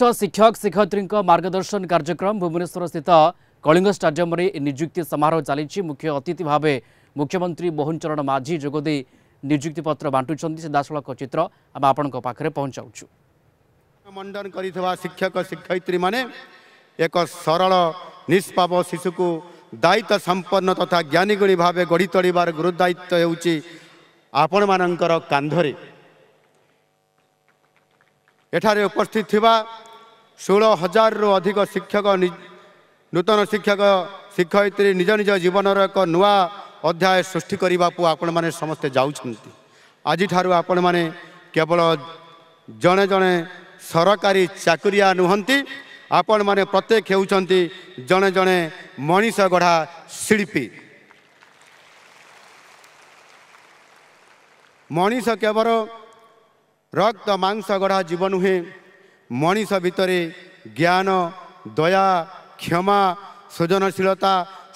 वरिष्ठ शिक्षक शिक्षयत्री मार्गदर्शन कार्यक्रम भुवनेश्वर स्थित कलिंग स्टाडियम निजुक्ति समारोह चली मुख्य अतिथि भाव मुख्यमंत्री मोहन चरण माझी जोगदे निजुक्ति पत्र बांटुं सीधासख चित्र आम आपखे पहुँचाऊ मंडन कर शिक्षक शिक्षयत्री मैंने एक सरल निष्पाप शिशु को दायित्व संपन्न तथा ज्ञानीगुणी भाव गढ़ी तोलार गुरुदायित्व होपण मानकर कांधरी एठार उपस्थित थिबा ଷୋହଳ ହଜାରରୁ ଅଧିକ ଶିକ୍ଷକ ନୂତନ ଶିକ୍ଷକ ଶିକ୍ଷୟିତ୍ରୀ ନିଜ ନିଜ ଜୀବନର ଏକ ନୂଆ ଅଧ୍ୟାୟ ସୃଷ୍ଟି କରିବାକୁ ଆପଣମାନେ ସମସ୍ତେ ଯାଉଛନ୍ତି ଆଜିଠାରୁ ଆପଣମାନେ କେବଳ ଜଣେ ଜଣେ ସରକାରୀ ଚାକିରିଆ ନୁହନ୍ତି ଆପଣମାନେ ପ୍ରତ୍ୟେକ ହେଉଛନ୍ତି ଜଣେ ଜଣେ ମଣିଷ ଗଢ଼ା ଶିଳ୍ପୀ ମଣିଷ କେବଳ ରକ୍ତ ମାଂସ ଗଢ଼ା ଜୀବ ନୁହେଁ ମଣିଷ ଭିତରେ ଜ୍ଞାନ ଦୟା କ୍ଷମା ସୃଜନଶୀଳତା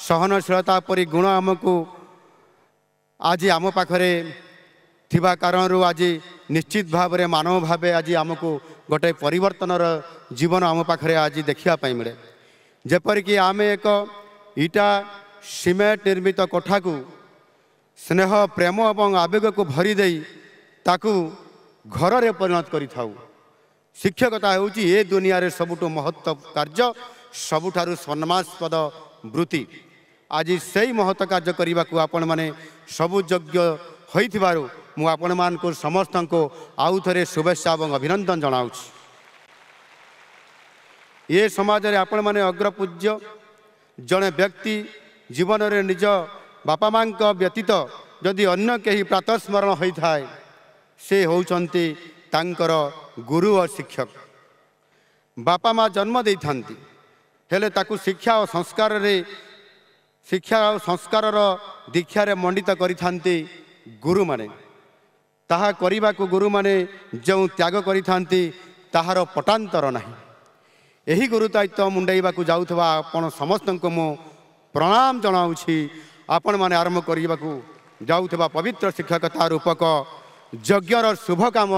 ସହନଶୀଳତା ପରି ଗୁଣ ଆମକୁ ଆଜି ଆମ ପାଖରେ ଥିବା କାରଣରୁ ଆଜି ନିଶ୍ଚିତ ଭାବରେ ମାନବ ଭାବେ ଆଜି ଆମକୁ ଗୋଟିଏ ପରିବର୍ତ୍ତନର ଜୀବନ ଆମ ପାଖରେ ଆଜି ଦେଖିବା ପାଇଁ ମିଳେ ଯେପରିକି ଆମେ ଏକ ଇଟା ସିମେଣ୍ଟ ନିର୍ମିତ କୋଠାକୁ ସ୍ନେହ ପ୍ରେମ ଏବଂ ଆବେଗକୁ ଭରି ଦେଇ ତାକୁ ଘରରେ ପରିଣତ କରିଥାଉ ଶିକ୍ଷକତା ହେଉଛି ଏ ଦୁନିଆରେ ସବୁଠୁ ମହତ୍ଵ କାର୍ଯ୍ୟ ସବୁଠାରୁ ସମ୍ମାନସ୍ପଦ ବୃତ୍ତି ଆଜି ସେଇ ମହତ କାର୍ଯ୍ୟ କରିବାକୁ ଆପଣମାନେ ସବୁ ଯୋଗ୍ୟ ହୋଇଥିବାରୁ ମୁଁ ଆପଣମାନଙ୍କୁ ସମସ୍ତଙ୍କୁ ଆଉ ଥରେ ଶୁଭେଚ୍ଛା ଏବଂ ଅଭିନନ୍ଦନ ଜଣାଉଛି ଏ ସମାଜରେ ଆପଣମାନେ ଅଗ୍ରପୂଜ୍ୟ ଜଣେ ବ୍ୟକ୍ତି ଜୀବନରେ ନିଜ ବାପା ମାଆଙ୍କ ବ୍ୟତୀତ ଯଦି ଅନ୍ୟ କେହି ପ୍ରାତସ୍ମରଣ ହୋଇଥାଏ ସେ ହେଉଛନ୍ତି ତାଙ୍କର ଗୁରୁ ଓ ଶିକ୍ଷକ ବାପା ମା' ଜନ୍ମ ଦେଇଥାନ୍ତି ହେଲେ ତାକୁ ଶିକ୍ଷା ଓ ସଂସ୍କାରରେ ଶିକ୍ଷା ଓ ସଂସ୍କାରର ଦୀକ୍ଷାରେ ମଣ୍ଡିତ କରିଥାନ୍ତି ଗୁରୁମାନେ ତାହା କରିବାକୁ ଗୁରୁମାନେ ଯେଉଁ ତ୍ୟାଗ କରିଥାନ୍ତି ତାହାର ପଟାନ୍ତର ନାହିଁ ଏହି ଗୁରୁ ଦାୟିତ୍ୱ ମୁଣ୍ଡେଇବାକୁ ଯାଉଥିବା ଆପଣ ସମସ୍ତଙ୍କୁ ମୁଁ ପ୍ରଣାମ ଜଣାଉଛି ଆପଣମାନେ ଆରମ୍ଭ କରିବାକୁ ଯାଉଥିବା ପବିତ୍ର ଶିକ୍ଷକତା ରୂପକ ଯଜ୍ଞର ଶୁଭ କାମ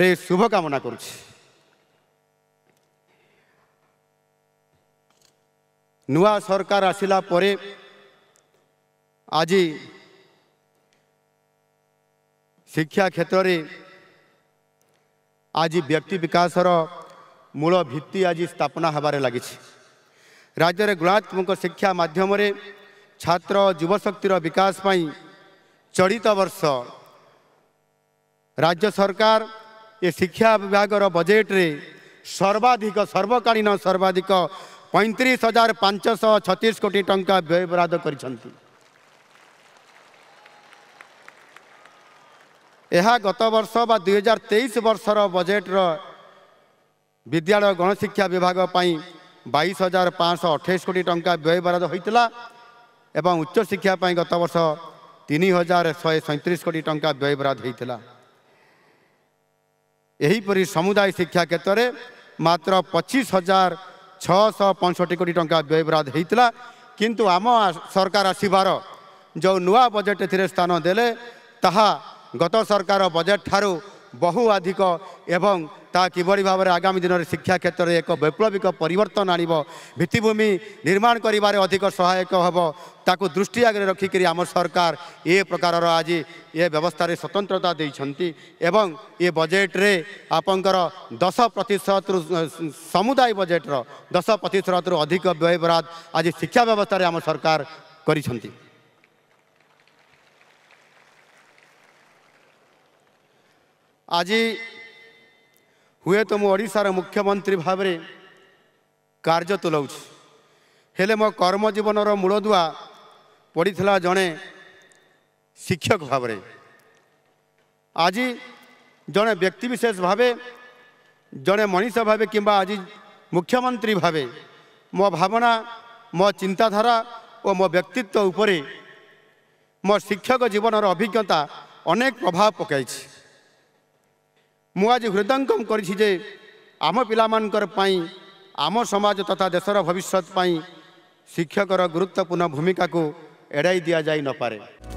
ରେ ଶୁଭକାମନା କରୁଛି ନୂଆ ସରକାର ଆସିଲା ପରେ ଆଜି ଶିକ୍ଷା କ୍ଷେତ୍ରରେ ଆଜି ବ୍ୟକ୍ତି ବିକାଶର ମୂଳ ଭିତ୍ତି ଆଜି ସ୍ଥାପନା ହେବାରେ ଲାଗିଛି ରାଜ୍ୟରେ ଗୁଣାତ୍ମକ ଶିକ୍ଷା ମାଧ୍ୟମରେ ଛାତ୍ର ଯୁବଶକ୍ତିର ବିକାଶ ପାଇଁ ଚଳିତ ବର୍ଷ ରାଜ୍ୟ ସରକାର ଏ ଶିକ୍ଷା ବିଭାଗର ବଜେଟ୍ରେ ସର୍ବାଧିକ ସର୍ବକାଳୀନ ସର୍ବାଧିକ ପଇଁତିରିଶ ହଜାର ପାଞ୍ଚଶହ ଛତିଶ କୋଟି ଟଙ୍କା ବ୍ୟୟବରାଦ କରିଛନ୍ତି ଏହା ଗତବର୍ଷ ବା ଦୁଇ ହଜାର ତେଇଶ ବର୍ଷର ବଜେଟ୍ର ବିଦ୍ୟାଳୟ ଗଣଶିକ୍ଷା ବିଭାଗ ପାଇଁ ବାଇଶ ହଜାର ପାଞ୍ଚଶହ ଅଠେଇଶ କୋଟି ଟଙ୍କା ବ୍ୟୟବରାଦ ହୋଇଥିଲା ଏବଂ ଉଚ୍ଚଶିକ୍ଷା ପାଇଁ ଗତବର୍ଷ ତିନି ହଜାର ଶହେ ସଇଁତିରିଶ କୋଟି ଟଙ୍କା ବ୍ୟୟବରାଦ ହୋଇଥିଲା ଏହିପରି ସମୁଦାୟ ଶିକ୍ଷା କ୍ଷେତ୍ରରେ ମାତ୍ର ପଚିଶ ହଜାର ଛଅଶହ ପଞ୍ଚଷଠି କୋଟି ଟଙ୍କା ବ୍ୟୟବରାଦ ହୋଇଥିଲା କିନ୍ତୁ ଆମ ସରକାର ଆସିବାର ଯେଉଁ ନୂଆ ବଜେଟ୍ ଏଥିରେ ସ୍ଥାନ ଦେଲେ ତାହା ଗତ ସରକାର ବଜେଟ୍ ଠାରୁ ବହୁ ଅଧିକ ଏବଂ ତାହା କିଭଳି ଭାବରେ ଆଗାମୀ ଦିନରେ ଶିକ୍ଷା କ୍ଷେତ୍ରରେ ଏକ ବୈପ୍ଳବିକ ପରିବର୍ତ୍ତନ ଆଣିବ ଭିତ୍ତିଭୂମି ନିର୍ମାଣ କରିବାରେ ଅଧିକ ସହାୟକ ହେବ ତାକୁ ଦୃଷ୍ଟି ଆଗରେ ରଖିକରି ଆମ ସରକାର ଏ ପ୍ରକାରର ଆଜି ଏ ବ୍ୟବସ୍ଥାରେ ସ୍ୱତନ୍ତ୍ରତା ଦେଇଛନ୍ତି ଏବଂ ଏ ବଜେଟ୍ରେ ଆପଣଙ୍କର ଦଶ ପ୍ରତିଶତରୁ ସମୁଦାୟ ବଜେଟ୍ର ଦଶ ପ୍ରତିଶତରୁ ଅଧିକ ବ୍ୟୟବରାଦ ଆଜି ଶିକ୍ଷା ବ୍ୟବସ୍ଥାରେ ଆମ ସରକାର କରିଛନ୍ତି ଆଜି ହୁଏତ ମୁଁ ଓଡ଼ିଶାର ମୁଖ୍ୟମନ୍ତ୍ରୀ ଭାବରେ କାର୍ଯ୍ୟ ତୁଲାଉଛି ହେଲେ ମୋ କର୍ମଜୀବନର ମୂଳଦୁଆ ପଡ଼ିଥିଲା ଜଣେ ଶିକ୍ଷକ ଭାବରେ ଆଜି ଜଣେ ବ୍ୟକ୍ତିବିଶେଷ ଭାବେ ଜଣେ ମଣିଷ ଭାବେ କିମ୍ବା ଆଜି ମୁଖ୍ୟମନ୍ତ୍ରୀ ଭାବେ ମୋ ଭାବନା ମୋ ଚିନ୍ତାଧାରା ଓ ମୋ ବ୍ୟକ୍ତିତ୍ୱ ଉପରେ ମୋ ଶିକ୍ଷକ ଜୀବନର ଅଭିଜ୍ଞତା ଅନେକ ପ୍ରଭାବ ପକାଇଛି ମୁଁ ଆଜି ହୃଦୟଙ୍ଗମ କରିଛି ଯେ ଆମ ପିଲାମାନଙ୍କର ପାଇଁ ଆମ ସମାଜ ତଥା ଦେଶର ଭବିଷ୍ୟତ ପାଇଁ ଶିକ୍ଷକର ଗୁରୁତ୍ୱପୂର୍ଣ୍ଣ ଭୂମିକାକୁ ଏଡ଼ାଇ ଦିଆଯାଇ ନପାରେ